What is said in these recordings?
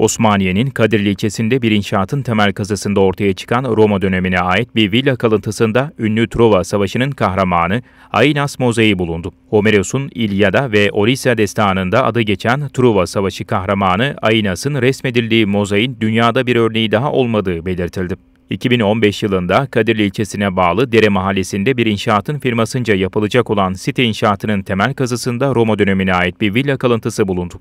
Osmaniye'nin Kadirli ilçesinde bir inşaatın temel kazısında ortaya çıkan Roma dönemine ait bir villa kalıntısında ünlü Truva Savaşı'nın kahramanı Aynas mozaiği bulundu. Homeros'un İlyada ve Orisa destanında adı geçen Truva Savaşı kahramanı Aynas'ın resmedildiği mozaiğin dünyada bir örneği daha olmadığı belirtildi. 2015 yılında Kadirli ilçesine bağlı Dere mahallesinde bir inşaatın firmasınca yapılacak olan site inşaatının temel kazısında Roma dönemine ait bir villa kalıntısı bulundu.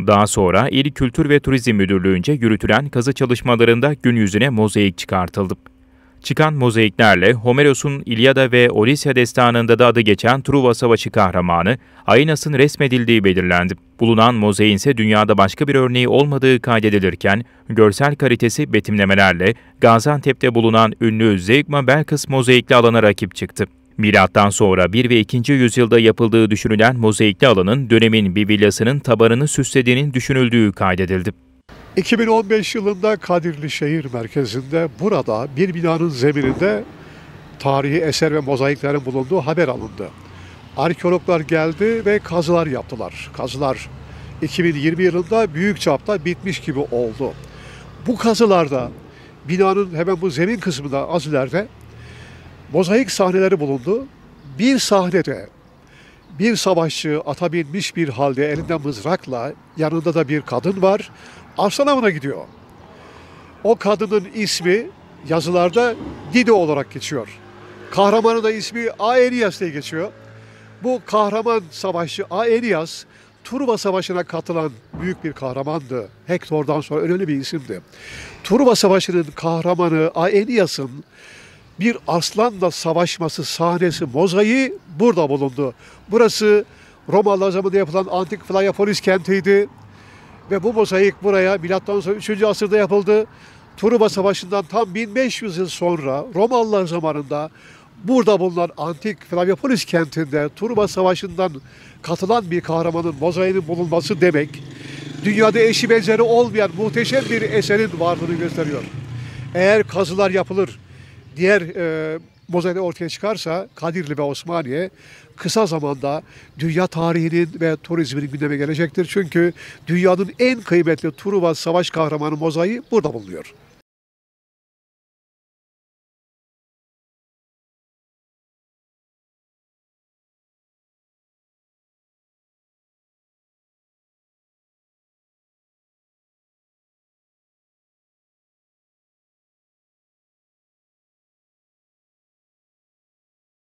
Daha sonra İl Kültür ve Turizm Müdürlüğü'nce yürütülen kazı çalışmalarında gün yüzüne mozaik çıkartıldı. Çıkan mozaiklerle Homeros'un İlyada ve Odisya destanında da adı geçen Truva Savaşı kahramanı Ainas'ın resmedildiği belirlendi. Bulunan mozaiğin ise dünyada başka bir örneği olmadığı kaydedilirken, görsel kalitesi betimlemelerle Gaziantep'te bulunan ünlü Zeygma Belkıs mozaikli alana rakip çıktı. Milattan sonra 1 ve 2. yüzyılda yapıldığı düşünülen mozaikli alanın dönemin bir villasının tabanını süslediğinin düşünüldüğü kaydedildi. 2015 yılında Kadirli şehir merkezinde burada bir binanın zemininde tarihi eser ve mozaiklerin bulunduğu haber alındı. Arkeologlar geldi ve kazılar yaptılar. Kazılar 2020 yılında büyük çapta bitmiş gibi oldu. Bu kazılarda binanın hemen bu zemin kısmında az ileride mozaik sahneleri bulundu. Bir sahnede bir savaşçı ata binmiş bir halde elinde mızrakla yanında da bir kadın var. Arslan avına gidiyor. O kadının ismi yazılarda Dido olarak geçiyor. Kahramanın da ismi A. diye geçiyor. Bu kahraman savaşçı A. Turba Savaşı'na katılan büyük bir kahramandı. Hektor'dan sonra önemli bir isimdi. Turba Savaşı'nın kahramanı A bir aslanla savaşması sahnesi mozaiği burada bulundu. Burası Romalılar zamanında yapılan antik Floriapolis kentiydi. Ve bu mozaik buraya milattan sonra 3. asırda yapıldı. Truva Savaşı'ndan tam 1500 yıl sonra Romalılar zamanında burada bulunan antik Flaviapolis kentinde Truva Savaşı'ndan katılan bir kahramanın mozaiğinin bulunması demek dünyada eşi benzeri olmayan muhteşem bir eserin varlığını gösteriyor. Eğer kazılar yapılır, diğer e, modeli ortaya çıkarsa Kadirli ve Osmaniye kısa zamanda dünya tarihinin ve turizminin gündeme gelecektir. Çünkü dünyanın en kıymetli Truva Savaş Kahramanı mozaiği burada bulunuyor.